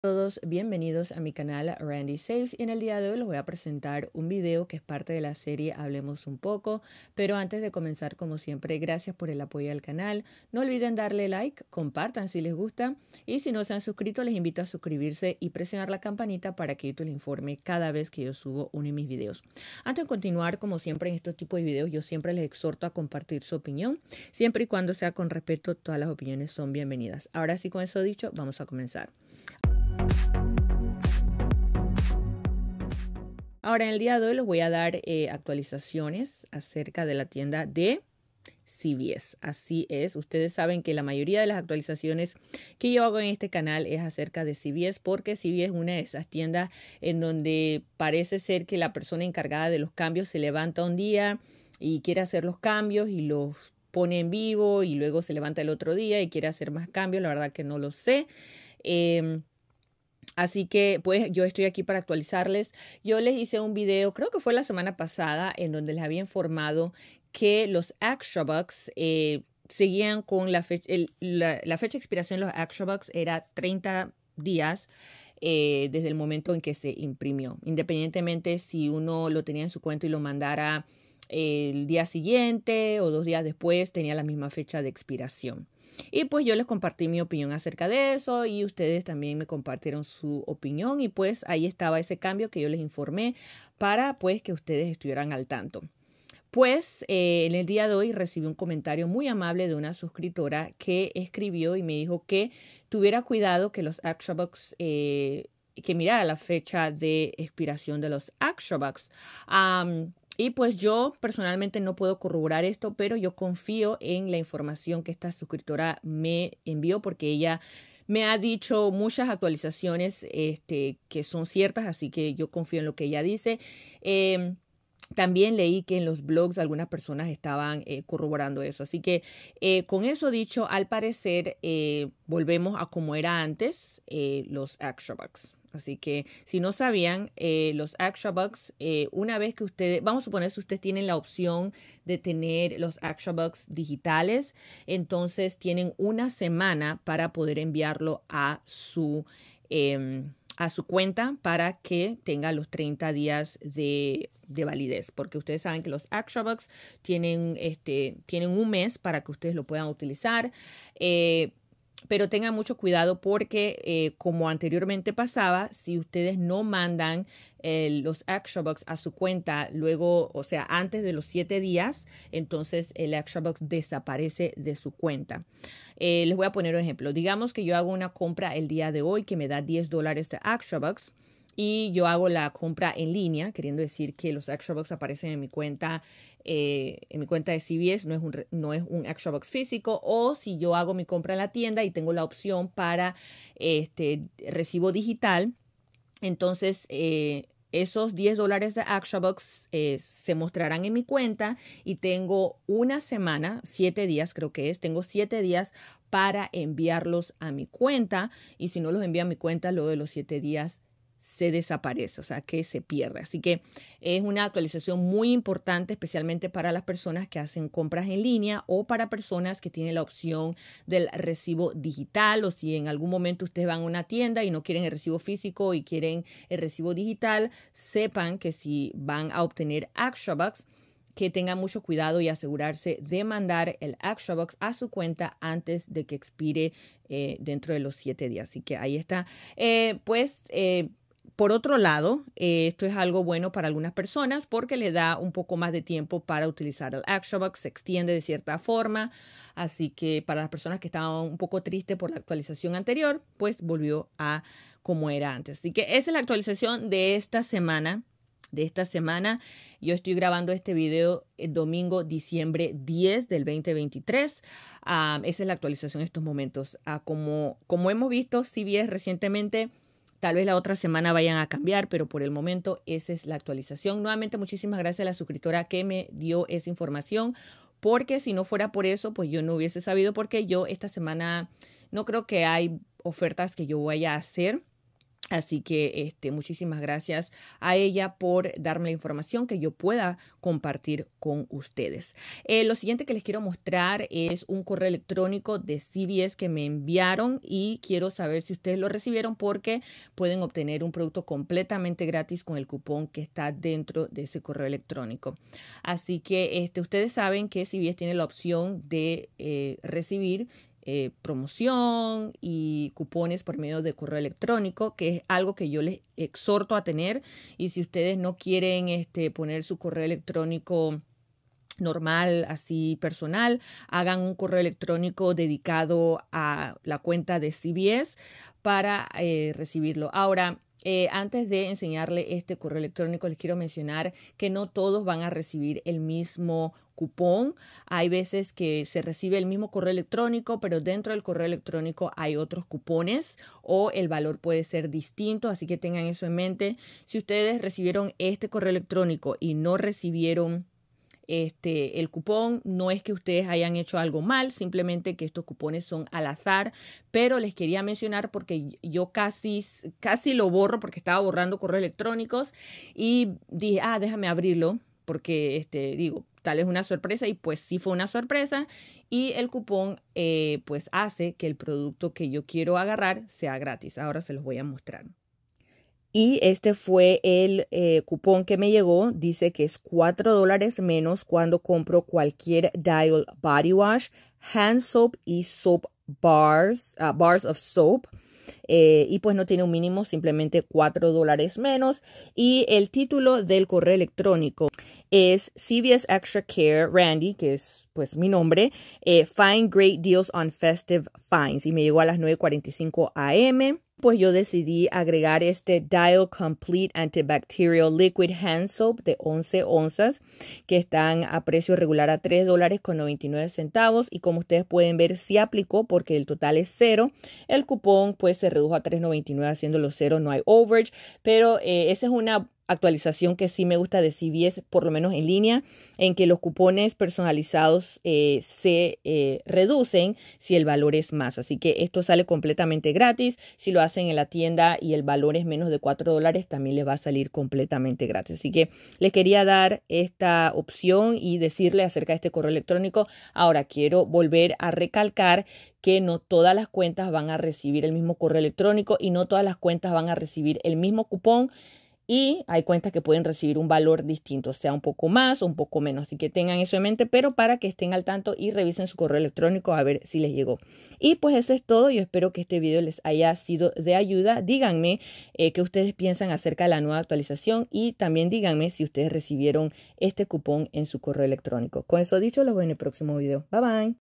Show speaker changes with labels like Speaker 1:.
Speaker 1: todos, bienvenidos a mi canal Randy Saves y en el día de hoy les voy a presentar un video que es parte de la serie Hablemos un poco, pero antes de comenzar como siempre gracias por el apoyo al canal, no olviden darle like, compartan si les gusta y si no se han suscrito les invito a suscribirse y presionar la campanita para que YouTube les informe cada vez que yo subo uno de mis videos. Antes de continuar como siempre en estos tipos de videos yo siempre les exhorto a compartir su opinión, siempre y cuando sea con respeto todas las opiniones son bienvenidas. Ahora sí con eso dicho vamos a comenzar. Ahora, en el día de hoy les voy a dar eh, actualizaciones acerca de la tienda de CBS. Así es, ustedes saben que la mayoría de las actualizaciones que yo hago en este canal es acerca de CBS porque CBS es una de esas tiendas en donde parece ser que la persona encargada de los cambios se levanta un día y quiere hacer los cambios y los pone en vivo y luego se levanta el otro día y quiere hacer más cambios. La verdad que no lo sé. Em, Así que pues yo estoy aquí para actualizarles. Yo les hice un video, creo que fue la semana pasada, en donde les había informado que los Extra Bucks eh, seguían con la fecha, la, fecha de expiración de los Extra Bucks era 30 días. Eh, desde el momento en que se imprimió, independientemente si uno lo tenía en su cuenta y lo mandara eh, el día siguiente o dos días después, tenía la misma fecha de expiración. Y pues yo les compartí mi opinión acerca de eso y ustedes también me compartieron su opinión y pues ahí estaba ese cambio que yo les informé para pues que ustedes estuvieran al tanto. Pues eh, en el día de hoy recibí un comentario muy amable de una suscriptora que escribió y me dijo que tuviera cuidado que los ActionBox, eh, que mirara la fecha de expiración de los ActionBox. Y pues yo personalmente no puedo corroborar esto, pero yo confío en la información que esta suscriptora me envió porque ella me ha dicho muchas actualizaciones este, que son ciertas, así que yo confío en lo que ella dice. Em, también leí que en los blogs algunas personas estaban eh, corroborando eso. Así que eh, con eso dicho, al parecer eh, volvemos a como era antes los extra bucks. Así que si no sabían, eh, los extra Bucks, eh, una vez que ustedes, vamos a suponer si ustedes tienen la opción de tener los extra Bucks digitales, entonces tienen una semana para poder enviarlo a su, em, a su cuenta para que tenga los 30 días de, validez, porque ustedes saben que los extra Bucks tienen, este, tienen un mes para que ustedes lo puedan utilizar. Eh, pero tengan mucho cuidado porque eh, como anteriormente pasaba, si ustedes no mandan eh, los extra a su cuenta luego, o sea, antes de los siete días, entonces el extra desaparece de su cuenta. Eh, les voy a poner un ejemplo. Digamos que yo hago una compra el día de hoy que me da 10 dólares de extra y yo hago la compra en línea, queriendo decir que los Extra aparecen en mi cuenta, eh, en mi cuenta de CVS, no es, un, no es un Extra físico, o si yo hago mi compra en la tienda y tengo la opción para este recibo digital, entonces eh, esos 10 dólares de Action Box eh, se mostrarán en mi cuenta y tengo una semana, 7 días creo que es, tengo 7 días para enviarlos a mi cuenta y si no los envío a mi cuenta, luego de los siete días se desaparece, o sea, que se pierde. Así que es una actualización muy importante, especialmente para las personas que hacen compras en línea o para personas que tienen la opción del recibo digital o si en algún momento ustedes van a una tienda y no quieren el recibo físico y quieren el recibo digital, sepan que si van a obtener box que tengan mucho cuidado y asegurarse de mandar el ActionBox a su cuenta antes de que expire eh, dentro de los siete días. Así que ahí está. Eh, pues eh, por otro lado, eh, esto es algo bueno para algunas personas porque le da un poco más de tiempo para utilizar el ActionBox, se extiende de cierta forma, así que para las personas que estaban un poco tristes por la actualización anterior, pues volvió a como era antes. Así que esa es la actualización de esta semana. De esta semana, yo estoy grabando este video el domingo, diciembre 10 del 2023. Ah, esa es la actualización en estos momentos. Ah, como, como hemos visto, CBS recientemente Tal vez la otra semana vayan a cambiar, pero por el momento esa es la actualización. Nuevamente, muchísimas gracias a la suscriptora que me dio esa información, porque si no fuera por eso, pues yo no hubiese sabido, porque yo esta semana no creo que hay ofertas que yo vaya a hacer. Así que este, muchísimas gracias a ella por darme la información que yo pueda compartir con ustedes. Eh, lo siguiente que les quiero mostrar es un correo electrónico de CBS que me enviaron y quiero saber si ustedes lo recibieron porque pueden obtener un producto completamente gratis con el cupón que está dentro de ese correo electrónico. Así que este, ustedes saben que CBS tiene la opción de eh, recibir eh, promoción y cupones por medio de correo electrónico, que es algo que yo les exhorto a tener. Y si ustedes no quieren este, poner su correo electrónico normal, así personal, hagan un correo electrónico dedicado a la cuenta de CBS para eh, recibirlo. Ahora, eh, antes de enseñarle este correo electrónico, les quiero mencionar que no todos van a recibir el mismo cupón. Hay veces que se recibe el mismo correo electrónico, pero dentro del correo electrónico hay otros cupones o el valor puede ser distinto, así que tengan eso en mente. Si ustedes recibieron este correo electrónico y no recibieron este, el cupón. No es que ustedes hayan hecho algo mal, simplemente que estos cupones son al azar, pero les quería mencionar porque yo casi, casi lo borro porque estaba borrando correos electrónicos y dije, ah, déjame abrirlo porque este, digo, tal es una sorpresa y pues sí fue una sorpresa y el cupón eh, pues hace que el producto que yo quiero agarrar sea gratis. Ahora se los voy a mostrar. Y este fue el eh, cupón que me llegó. Dice que es 4 dólares menos cuando compro cualquier Dial Body Wash, Hand Soap y Soap Bars, ah, Bars of Soap. Eh, y pues no tiene un mínimo, simplemente 4 dólares menos. Y el título del correo electrónico es CVS Extra Care Randy, que es pues mi nombre, eh, Find Great Deals on Festive Finds. Y me llegó a las 9.45 am pues yo decidí agregar este Dial Complete Antibacterial Liquid Hand Soap de 11 onzas que están a precio regular a $3.99 dólares 99 centavos y como ustedes pueden ver si aplicó porque el total es cero el cupón pues se redujo a 3.99 haciéndolo cero no hay overage pero eh, esa es una actualización que sí me gusta de CVS, por lo menos en línea, en que los cupones personalizados eh, se eh, reducen si el valor es más. Así que esto sale completamente gratis. Si lo hacen en la tienda y el valor es menos de 4 dólares, también les va a salir completamente gratis. Así que les quería dar esta opción y decirle acerca de este correo electrónico. Ahora quiero volver a recalcar que no todas las cuentas van a recibir el mismo correo electrónico y no todas las cuentas van a recibir el mismo cupón y hay cuentas que pueden recibir un valor distinto, sea un poco más o un poco menos. Así que tengan eso en mente, pero para que estén al tanto y revisen su correo electrónico a ver si les llegó. Y pues eso es todo. Yo espero que este video les haya sido de ayuda. Díganme eh, qué ustedes piensan acerca de la nueva actualización y también díganme si ustedes recibieron este cupón en su correo electrónico. Con eso dicho, los veo en el próximo video. Bye bye.